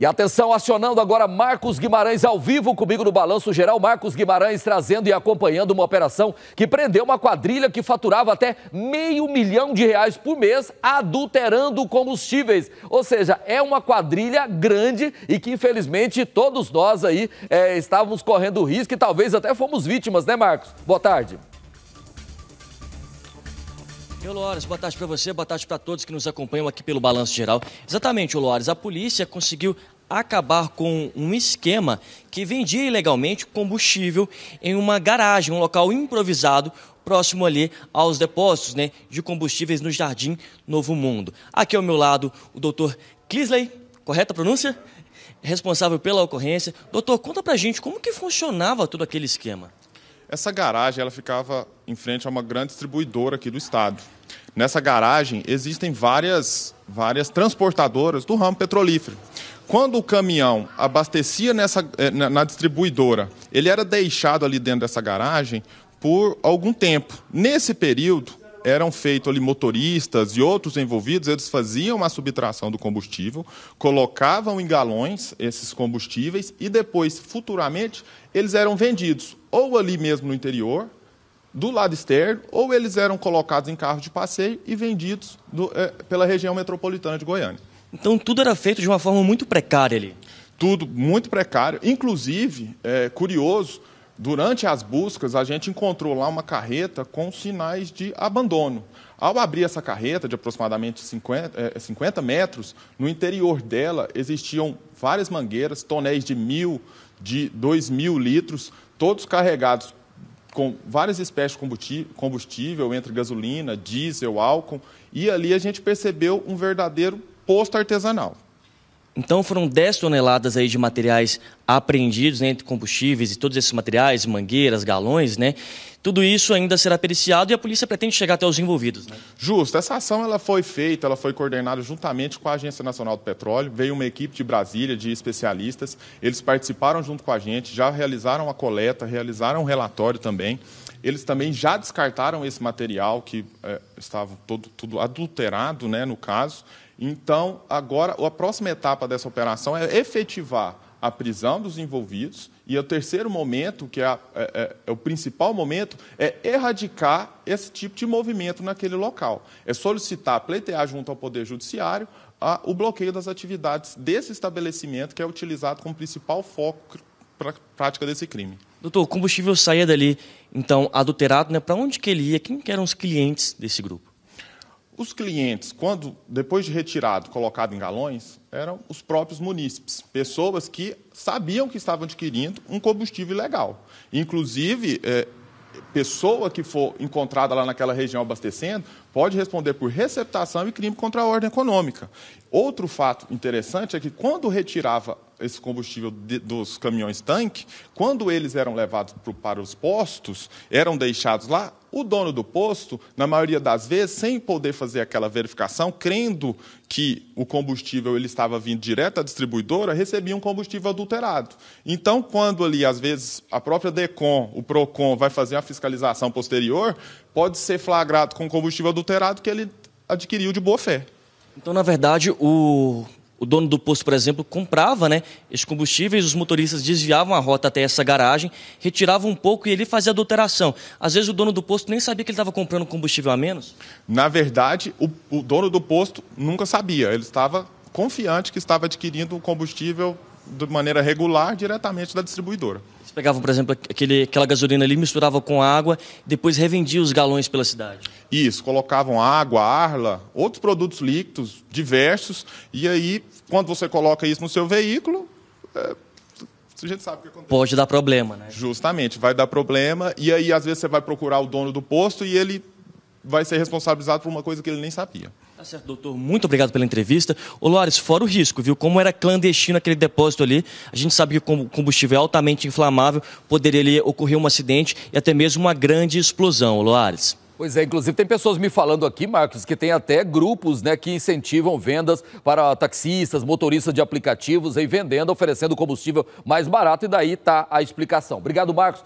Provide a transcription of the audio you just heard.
E atenção, acionando agora Marcos Guimarães ao vivo comigo no Balanço Geral. Marcos Guimarães trazendo e acompanhando uma operação que prendeu uma quadrilha que faturava até meio milhão de reais por mês adulterando combustíveis. Ou seja, é uma quadrilha grande e que infelizmente todos nós aí é, estávamos correndo risco e talvez até fomos vítimas, né, Marcos? Boa tarde. Loares, boa tarde para você, boa tarde para todos que nos acompanham aqui pelo Balanço Geral. Exatamente, Loares, a polícia conseguiu acabar com um esquema que vendia ilegalmente combustível em uma garagem, um local improvisado próximo ali aos depósitos né, de combustíveis no Jardim Novo Mundo. Aqui ao meu lado, o doutor Clisley, correta a pronúncia? Responsável pela ocorrência. Doutor, conta pra gente como que funcionava todo aquele esquema. Essa garagem ela ficava em frente a uma grande distribuidora aqui do estado. Nessa garagem existem várias, várias transportadoras do ramo petrolífero. Quando o caminhão abastecia nessa, eh, na, na distribuidora, ele era deixado ali dentro dessa garagem por algum tempo. Nesse período, eram feitos ali motoristas e outros envolvidos, eles faziam uma subtração do combustível, colocavam em galões esses combustíveis e depois, futuramente, eles eram vendidos ou ali mesmo no interior, do lado externo, ou eles eram colocados em carros de passeio e vendidos do, é, eh, pela região metropolitana de Goiânia. Então tudo era feito de uma forma muito precária ali. Tudo muito precário. Inclusive, é curioso, Durante as buscas, a gente encontrou lá uma carreta com sinais de abandono. Ao abrir essa carreta, de aproximadamente 50, 50 eh, metros, no interior dela existiam várias mangueiras, tonéis de mil, de dois mil litros, todos carregados com várias espécies de combustível, entre gasolina, diesel, álcool, e ali a gente percebeu um verdadeiro posto artesanal. Então foram 10 toneladas aí de materiais apreendidos, né, entre combustíveis e todos esses materiais, mangueiras, galões, né? Tudo isso ainda será periciado e a polícia pretende chegar até os envolvidos. Né? Justo. Essa ação ela foi feita, ela foi coordenada juntamente com a Agência Nacional do Petróleo. Veio uma equipe de Brasília, de especialistas. Eles participaram junto com a gente, já realizaram a coleta, realizaram o um relatório também. Eles também já descartaram esse material que é, estava todo, tudo adulterado, né, no caso. Então, agora, a próxima etapa dessa operação é efetivar a prisão dos envolvidos, e o terceiro momento, que é, é, é, é, o principal momento, é erradicar esse tipo de movimento naquele local. É solicitar, pleitear junto ao Poder Judiciário a, o bloqueio das atividades desse estabelecimento que é utilizado como principal foco para a prática desse crime. Doutor, o combustível saía dali, então, adulterado, né? para onde que ele ia? Quem que eram os clientes desse grupo? os clientes, quando depois de retirado, colocado em galões, eram os próprios munícipes, pessoas que sabiam que estavam adquirindo um combustível ilegal. Inclusive, é, pessoa que for encontrada lá naquela região abastecendo pode responder por receptação e crime contra a ordem econômica. Outro fato interessante é que quando retirava esse combustível de, dos caminhões tanque, quando eles eram levados pro, para os postos, eram deixados lá, o dono do posto, na maioria das vezes, sem poder fazer aquela verificação, crendo que o combustível ele estava vindo direto à distribuidora, recebia um combustível adulterado. Então, quando ali, às vezes, a própria DECOM, o PROCON, vai fazer a fiscalização posterior, pode ser flagrado com combustível adulterado que ele adquiriu de boa fé. Então, na verdade, o o dono do posto, por exemplo, comprava né, esses combustíveis, os motoristas desviavam a rota até essa garagem, retiravam um pouco e ele fazia adulteração. Às vezes o dono do posto nem sabia que ele estava comprando combustível a menos? Na verdade, o, o dono do posto nunca sabia. Ele estava confiante que estava adquirindo o combustível de maneira regular diretamente da distribuidora pegavam, por exemplo, aquele, aquela gasolina ali, misturavam com água, depois revendiam os galões pela cidade. Isso, colocavam água, arla, outros produtos líquidos diversos, e aí, quando você coloca isso no seu veículo, é, a gente sabe o que acontece. Pode dar problema, né? Justamente, vai dar problema, e aí, às vezes, você vai procurar o dono do posto e ele vai ser responsabilizado por uma coisa que ele nem sabia. Tá certo, doutor. Muito obrigado pela entrevista. Ô, Loares, fora o risco, viu? Como era clandestino aquele depósito ali, a gente sabe que o combustível é altamente inflamável, poderia ali ocorrer um acidente e até mesmo uma grande explosão, Ô, Loares. Pois é, inclusive tem pessoas me falando aqui, Marcos, que tem até grupos né, que incentivam vendas para taxistas, motoristas de aplicativos, aí vendendo, oferecendo combustível mais barato, e daí está a explicação. Obrigado, Marcos.